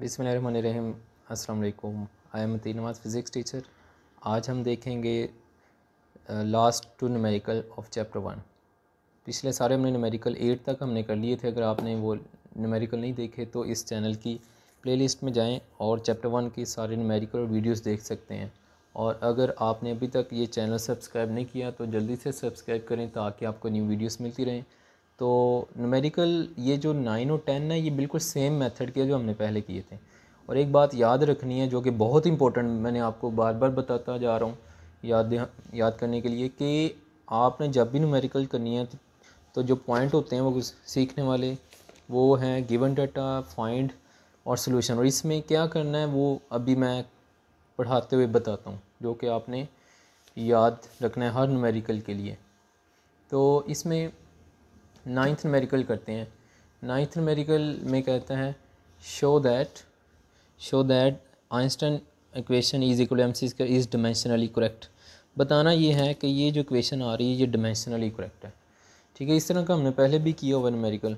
बिसमीम अस्सलाम I am मती नवाज़ फ़िज़िक्स टीचर आज हम देखेंगे last two numerical of chapter one पिछले सारे हमने नमेरिकल एट तक हमने कर लिए थे अगर आपने वो नमेरिकल नहीं देखे तो इस चैनल की प्लेलिस्ट में जाएं और चैप्टर वन के सारे नमेरिकल और वीडियोस देख सकते हैं और अगर आपने अभी तक ये चैनल सब्सक्राइब नहीं किया तो जल्दी से सब्सक्राइब करें ताकि आपको न्यू वीडियोस मिलती रहें तो नमेरिकल ये जो नाइन और टेन है ये बिल्कुल सेम मेथड के जो हमने पहले किए थे और एक बात याद रखनी है जो कि बहुत इंपॉर्टेंट मैंने आपको बार बार बताता जा रहा हूँ याद याद करने के लिए कि आपने जब भी नमेरिकल करनी है तो जो पॉइंट होते हैं वो सीखने वाले वो हैं गिवन डाटा फाइंड और सोल्यूशन और इसमें क्या करना है वो अभी मैं पढ़ाते हुए बताता हूँ जो कि आपने याद रखना है हर नमेरिकल के लिए तो इसमें नाइन्थ नमेरिकल करते हैं नाइन्थ नमेरिकल में कहता है show that show that Einstein equation is equal M C is dimensionally correct बताना ये है कि ये जो इक्वेशन आ रही है ये डिमेंशनली करेक्ट है ठीक है इस तरह का हमने पहले भी किया हुआ नमेरिकल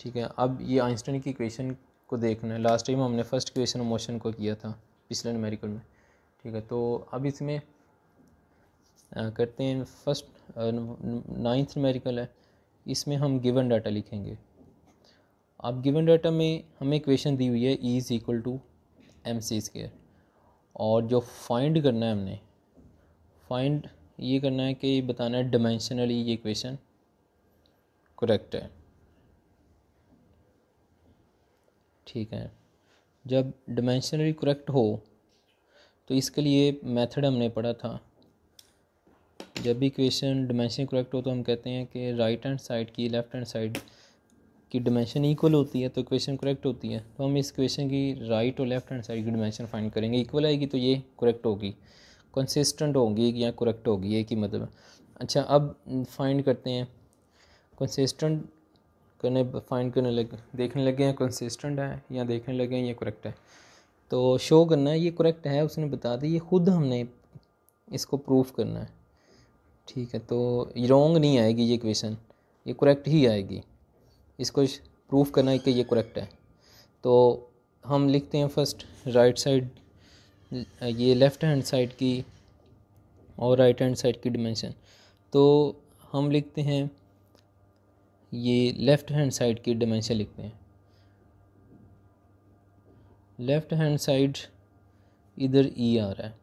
ठीक है अब ये आइंस्टन की इक्वेशन को देखना है लास्ट टाइम हमने फर्स्ट इक्वेशन मोशन को किया था पिछले नमेरिकल में ठीक है तो अब इसमें करते हैं फर्स्ट नाइन्थ नमेरिकल है इसमें हम गिवन डाटा लिखेंगे अब गिवन डाटा में हमें क्वेश्चन दी हुई है E is equal to M C square और जो फाइंड करना है हमने फाइंड ये करना है कि बताना है डिमेंशनली ये क्वेश्चन करेक्ट है ठीक है जब डिमेंशनली करेक्ट हो तो इसके लिए मेथड हमने पढ़ा था जब भी क्वेश्चन डिमेंशन करेक्ट हो तो हम कहते हैं कि राइट हैंड साइड की लेफ़्ट हैंड साइड की डिमेंशन इक्वल होती है तो क्वेश्चन करेक्ट होती है तो हम इस क्वेश्चन की राइट और लेफ़्ट हैंड साइड की डिमेंशन फाइंड करेंगे इक्वल आएगी तो ये करेक्ट होगी कंसिस्टेंट होगी या करेक्ट होगी ये की मतलब अच्छा अब फाइंड करते हैं कंसिस्टेंट करने फाइंड करने लगे देखने लगे हैं कंसिस्टेंट है या देखने लगे हैं ये करेक्ट है तो शो करना है ये करेक्ट है उसने बता दी ये खुद हमने इसको प्रूफ करना है ठीक है तो रॉन्ग नहीं आएगी ये क्वेश्चन ये करेक्ट ही आएगी इसको प्रूफ करना है कि ये करेक्ट है तो हम लिखते हैं फर्स्ट राइट साइड ये लेफ़्ट हैंड साइड की और राइट हैंड साइड की डिमेंशन तो हम लिखते हैं ये लेफ़्ट हैंड साइड की डिमेंशन लिखते हैं लेफ़्ट हैंड साइड इधर ई e आ रहा है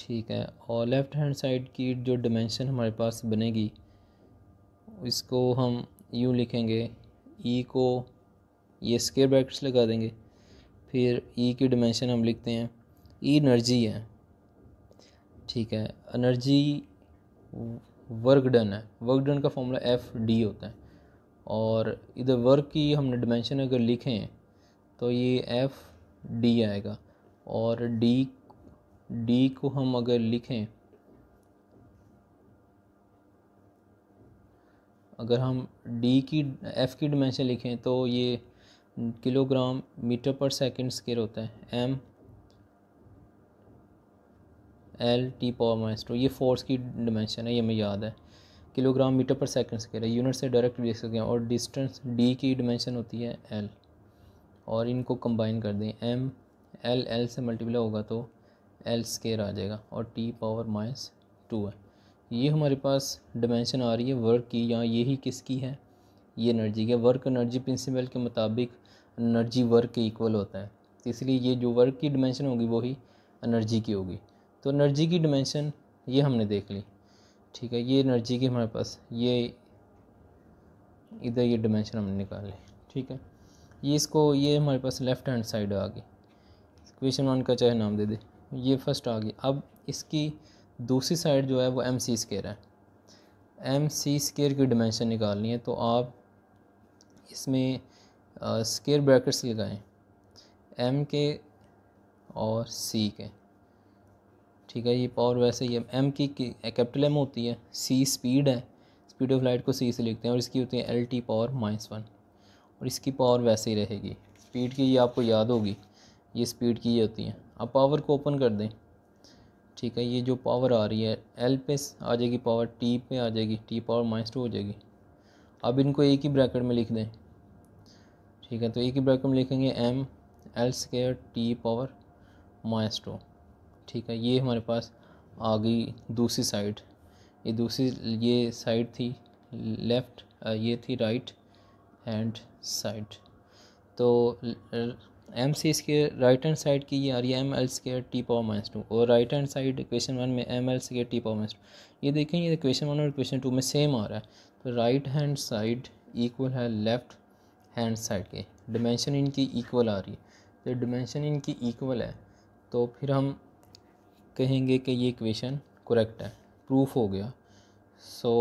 ठीक है और लेफ़्ट हैंड साइड की जो डिमेंशन हमारे पास बनेगी इसको हम यू लिखेंगे ई e को ये स्केयर ब्रैकेट्स लगा देंगे फिर ई e की डिमेंशन हम लिखते हैं ई e एनर्जी है ठीक है एनर्जी वर्क डन है वर्क डन का फॉर्मूला एफ डी होता है और इधर वर्क की हमने डिमेंशन अगर लिखें तो ये एफ डी आएगा और डी डी को हम अगर लिखें अगर हम डी की एफ़ की डिमेंशन लिखें तो ये kilogram metre per second square होता है M L T power minus two ये फोर्स की डिमेंशन है ये हमें याद है kilogram metre per second square है यूनिट से डायरेक्ट लिख सकते हैं और डिस्टेंस डी की डिमेंशन होती है एल और इनको कंबाइन कर दें एम एल एल से मल्टीप्लाई होगा तो एल स्केयर आ जाएगा और टी पावर माइनस टू है ये हमारे पास डिमेंशन आ रही है वर्क की या ये ही किसकी है ये एनर्जी के वर्क एनर्जी प्रिंसिपल के मुताबिक एनर्जी वर्क के इक्वल होता है इसलिए ये जो वर्क की डिमेंशन होगी वही एनर्जी की होगी तो एनर्जी की डिमेंशन ये हमने देख ली ठीक है ये एनर्जी की हमारे पास ये इधर ये डिमेंशन हमने निकाल ली ठीक है ये इसको ये हमारे पास लेफ़्ट हैंड साइड आ गई क्वेश्चन वन का चाहे नाम दे दे ये फर्स्ट आ गई अब इसकी दूसरी साइड जो है वो एम सी स्केयर है एम सी स्केयर की डिमेंशन निकालनी है तो आप इसमें स्केयर ब्रैकेट्स लगाएं एम के और सी के ठीक है ये पावर वैसे ही एम की कैपिटल एम होती है सी स्पीड है स्पीड ऑफ लाइट को सी से लिखते हैं और इसकी होती है L T power minus one और इसकी पावर वैसे ही रहेगी स्पीड की ये आपको याद होगी ये स्पीड की ही होती है आप पावर को ओपन कर दें ठीक है ये जो पावर आ रही है एल पे आ जाएगी पावर टी पे आ जाएगी टी पावर माइनस टू हो जाएगी अब इनको एक ही ब्रैकेट में लिख दें ठीक है तो एक ही ब्रैकेट में लिखेंगे M L square T power minus two ठीक है ये हमारे पास आ गई दूसरी साइड ये दूसरी ये साइड थी लेफ़्ट ये थी राइट हैंड साइड तो M C square right hand side की ये आ रही है M L square T power minus two और right hand side question one में M L square T power minus two ये देखें ये क्वेश्चन वन और क्वेश्चन टू में सेम आ रहा है तो राइट हैंड साइड इक्वल है लेफ्ट हैंड साइड के डिमेंशन इनकी इक्वल आ रही है तो डिमेंशन इनकी इक्वल है तो फिर हम कहेंगे कि ये इक्वेशन करेक्ट है प्रूफ हो गया so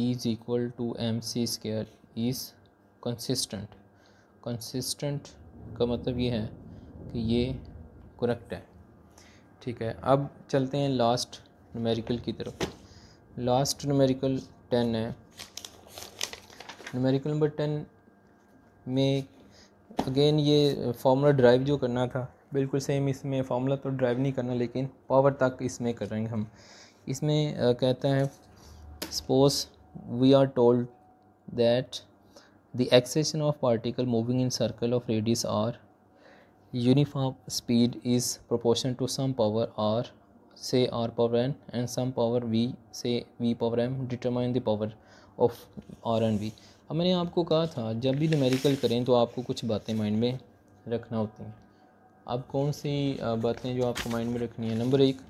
is equal to M C square is consistent consistent का मतलब ये है कि ये करेक्ट है ठीक है अब चलते हैं लास्ट नमेरिकल की तरफ लास्ट नमेरिकल टेन है नमेरिकल नंबर टेन में अगेन ये फार्मूला ड्राइव जो करना था बिल्कुल सेम इसमें फार्मूला तो ड्राइव नहीं करना लेकिन पावर तक इसमें करेंगे हम इसमें कहता है suppose we are told that the acceleration of particle moving in circle of radius r uniform speed is proportional to some power r say r power n and some power v say v power m determine the power of r and v अब मैंने आपको कहा था जब भी numerical करें तो आपको कुछ बातें माइंड में रखना होती हैं अब कौन सी बातें जो आपको माइंड में रखनी है नंबर एक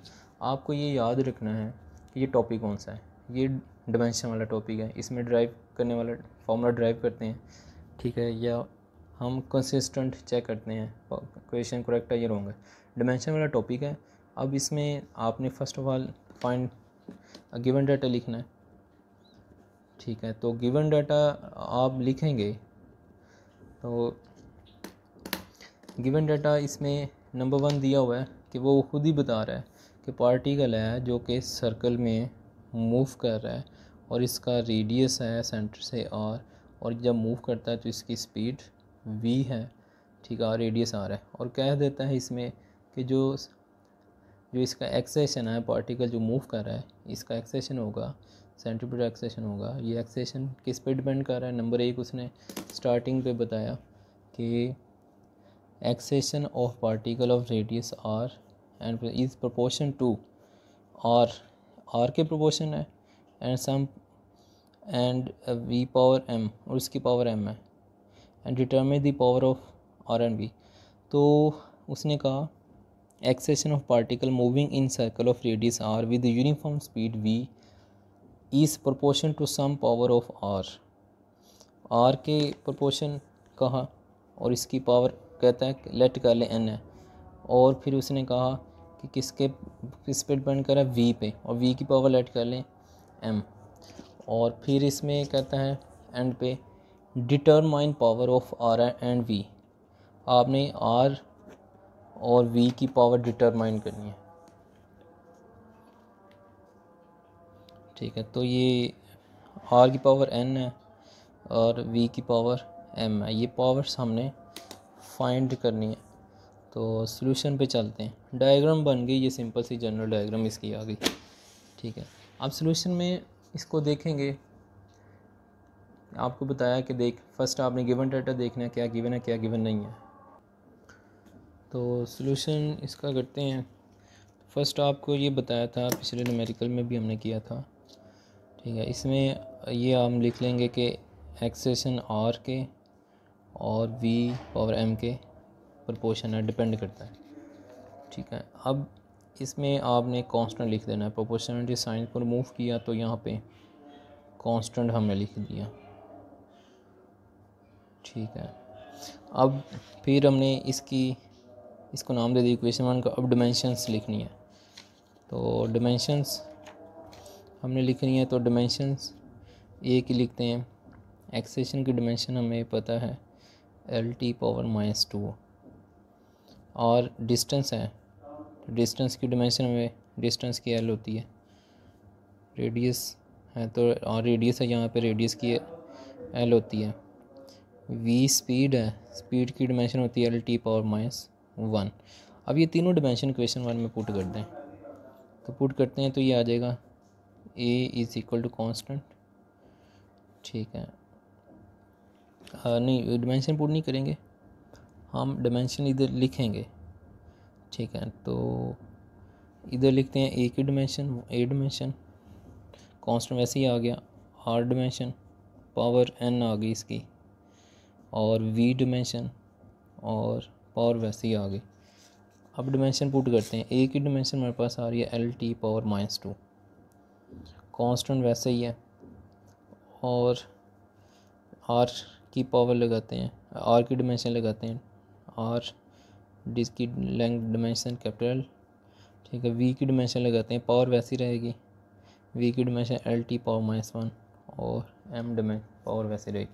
आपको ये याद रखना है कि ये टॉपिक कौन सा है ये डिमेंशन वाला टॉपिक है इसमें ड्राइव करने वाला फार्मूला ड्राइव करते हैं ठीक है या हम कंसिस्टेंट चेक करते हैं क्वेश्चन करेक्ट है या रॉन्ग है डिमेंशन वाला टॉपिक है अब इसमें आपने first of all find given data लिखना है ठीक है तो गिवन डाटा आप लिखेंगे तो गिवन डाटा इसमें नंबर वन दिया हुआ है कि वो खुद ही बता रहा है कि पार्टिकल है जो कि सर्कल में मूव कर रहा है और इसका रेडियस है सेंटर से आर और जब मूव करता है तो इसकी स्पीड वी है ठीक है रेडियस आ रहा है और कह देता है इसमें कि जो जो इसका एक्सेशन है पार्टिकल जो मूव कर रहा है इसका एक्सेशन होगा सेंट्रीपिटल एक्सेशन होगा ये एक्सेशन किस पे डिपेंड कर रहा है नंबर एक उसने स्टार्टिंग पे बताया कि acceleration of particle of radius R and is proportion to R R के प्रोपोर्शन है and some and V power M और इसकी पावर एम है and determine the power of R and V तो उसने कहा acceleration of particle moving in circle of radius R with uniform speed V is proportion to some power of R R के proportion कहा और इसकी power कहता है late कर ले एन है और फिर उसने कहा कि किसके किस पे डिपेंड करा वी पे और वी की पावर लेट कर लें एम और फिर इसमें कहता है एंड पे determine power of R and V आपने आर और वी की पावर डिटरमाइन करनी है ठीक है तो ये आर की पावर एन है और वी की पावर एम है ये पावर्स हमने फाइंड करनी है तो सोल्यूशन पे चलते हैं डायग्राम बन गई ये सिंपल सी जनरल डायग्राम इसकी आ गई ठीक है आप सोल्यूशन में इसको देखेंगे आपको बताया कि देख फर्स्ट आपने गिवन डाटा देखना है क्या गिवन है क्या गिवन नहीं है तो सोल्यूशन इसका करते हैं फर्स्ट आपको ये बताया था पिछले न्यूमेरिकल में भी हमने किया था ठीक है इसमें ये हम लिख लेंगे कि एक्सेशन आर के और वी पावर एम के प्रपोर्शन है डिपेंड करता है ठीक है अब इसमें आपने कांस्टेंट लिख देना है प्रोपोर्शनलिटी साइन को रिमूव किया तो यहाँ पे कांस्टेंट हमने लिख दिया ठीक है अब फिर हमने इसकी इसको नाम दे दिया इक्वेशन वन का अब डिमेंशंस लिखनी है तो डिमेंशंस हमने लिखनी है तो डिमेंशंस ए की लिखते हैं एक्सेशन की डिमेंशन हमें पता है L T power minus two और डिस्टेंस है डिस्टेंस की डिमेंशन में डिस्टेंस की एल होती है रेडियस है तो और रेडियस है यहाँ पे रेडियस की एल होती है वी स्पीड है स्पीड की डिमेंशन होती है L T power minus one अब ये तीनों डिमेंशन क्वेश्चन वन में पुट कर दें तो पुट करते हैं तो ये आ जाएगा A is equal to constant ठीक है आ, नहीं डिमेंशन पुट नहीं करेंगे हम डिमेंशन इधर लिखेंगे ठीक है तो इधर लिखते हैं ए की डिमेंशन ए डिमेंशन कांस्टेंट वैसे ही आ गया आर डिमेंशन पावर एन आ गई इसकी और वी डिमेंशन और पावर वैसे ही आ गई अब डिमेंशन पुट करते हैं ए की डिमेंशन मेरे पास आ रही है L T power minus two constant वैसे ही है और आर की पावर लगाते हैं आर की डिमेंशन लगाते हैं आर डिस्की लेंथ डिमेंशन कैपिटल ठीक है वी की डिमेंशन लगाते हैं पावर वैसी रहेगी वी की dimension L T power minus one और एम डिमें पावर वैसी रहेगी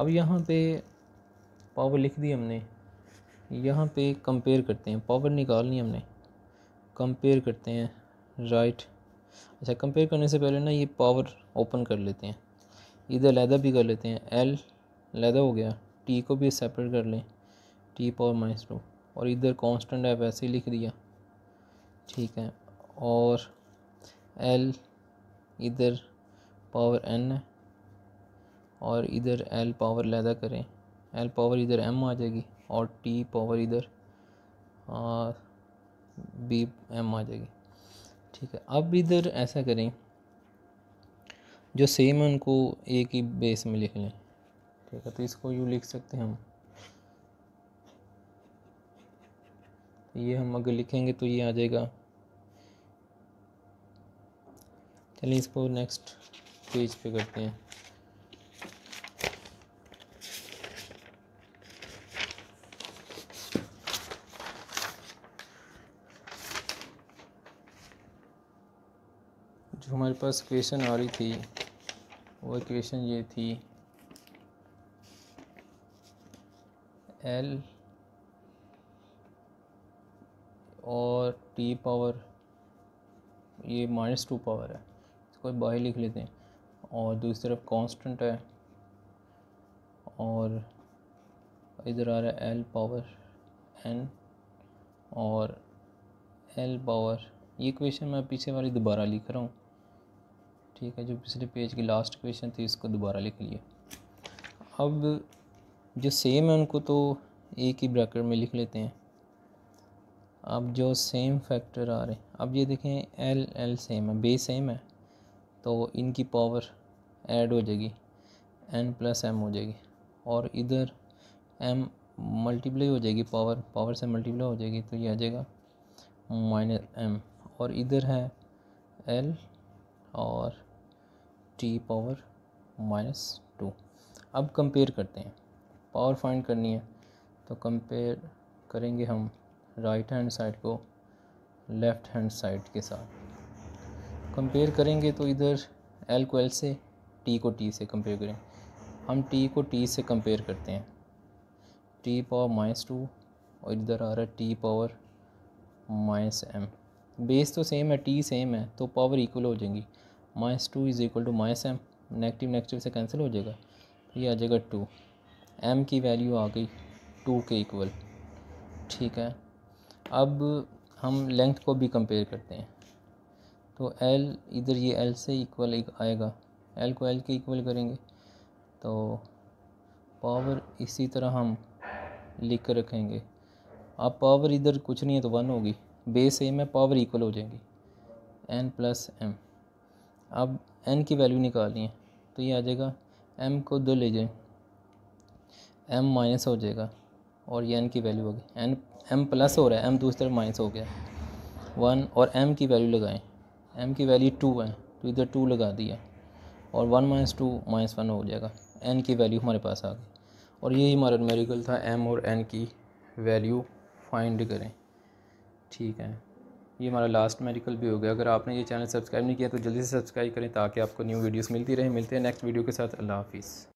अब यहाँ पे पावर लिख दी हमने यहाँ पे कंपेयर करते हैं पावर निकालनी हमने कंपेयर करते हैं राइट अच्छा कंपेयर करने से पहले ना ये पावर ओपन कर लेते हैं इधर लैदा भी कर लेते हैं एल लैदा हो गया टी को भी सेपरेट कर लें टी पावर माइनस टू और इधर कांस्टेंट है वैसे ही लिख दिया ठीक है और एल इधर पावर एन है और इधर एल पावर लैदा करें एल पावर इधर एम आ जाएगी और टी पावर इधर बी एम आ जाएगी ठीक है अब इधर ऐसा करें जो सेम है उनको एक ही बेस में लिख लें ठीक है तो इसको यू लिख सकते हैं हम ये हम अगर लिखेंगे तो ये आ जाएगा चलिए इसको नेक्स्ट पेज पे करते हैं जो हमारे पास क्वेश्चन आ रही थी वो क्वेश्चन ये थी एल और टी पावर ये माइनस टू पावर है इसको बाई लिख लेते हैं और दूसरी तरफ कांस्टेंट है और इधर आ रहा है एल पावर एन और एल पावर ये क्वेश्चन मैं पीछे वाली दोबारा लिख रहा हूँ ठीक है जो पिछले पेज की लास्ट क्वेश्चन थी इसको दोबारा लिख लिया अब जो सेम है उनको तो एक ही ब्रैकेट में लिख लेते हैं अब जो सेम फैक्टर आ रहे हैं अब ये देखें एल एल सेम है बे सेम है तो इनकी पावर ऐड हो जाएगी एन प्लस एम हो जाएगी और इधर एम मल्टीप्लाई हो जाएगी पावर पावर से मल्टीप्लाई हो जाएगी तो ये आ जाएगा माइनस एम और इधर है एल और टी पावर माइनस टू अब कंपेयर करते हैं पावर फाइंड करनी है तो कंपेयर करेंगे हम राइट हैंड साइड को लेफ़्ट हैंड साइड के साथ कंपेयर करेंगे तो इधर एल को एल से टी को टी से कंपेयर करें हम टी को टी से कंपेयर करते हैं टी पावर माइनस टू और इधर आ रहा है T power minus M base तो सेम है टी सेम है तो पावर इक्वल हो जाएंगी minus two is equal to minus M negative negative से कैंसिल हो जाएगा तो ये आ जाएगा टू एम की वैल्यू आ गई टू के इक्वल ठीक है अब हम लेंथ को भी कंपेयर करते हैं तो एल इधर ये एल से इक्वल एक आएगा एल को एल के इक्वल करेंगे तो पावर इसी तरह हम लिख कर रखेंगे अब पावर इधर कुछ नहीं है तो वन होगी बेस ए है पावर इक्वल हो जाएगी एन प्लस एम अब एन की वैल्यू निकालनी है तो ये आ जाएगा एम को दो ले जाए एम माइनस हो जाएगा और ये एन की वैल्यू होगी एन एम प्लस हो रहा है एम दूसरी तरफ माइनस हो गया वन और एम की वैल्यू लगाएं एम की वैल्यू टू है तो इधर टू लगा दिया और one minus two minus one हो जाएगा एन की वैल्यू हमारे पास आ गई और यही हमारा मेरिकल था एम और एन की वैल्यू फाइंड करें ठीक है ये हमारा लास्ट मेडिकल भी हो गया अगर आपने ये चैनल सब्सक्राइब नहीं किया तो जल्दी से सब्सक्राइब करें ताकि आपको न्यू वीडियोस मिलती रहे मिलते हैं नेक्स्ट वीडियो के साथ अल्लाह हाफिज़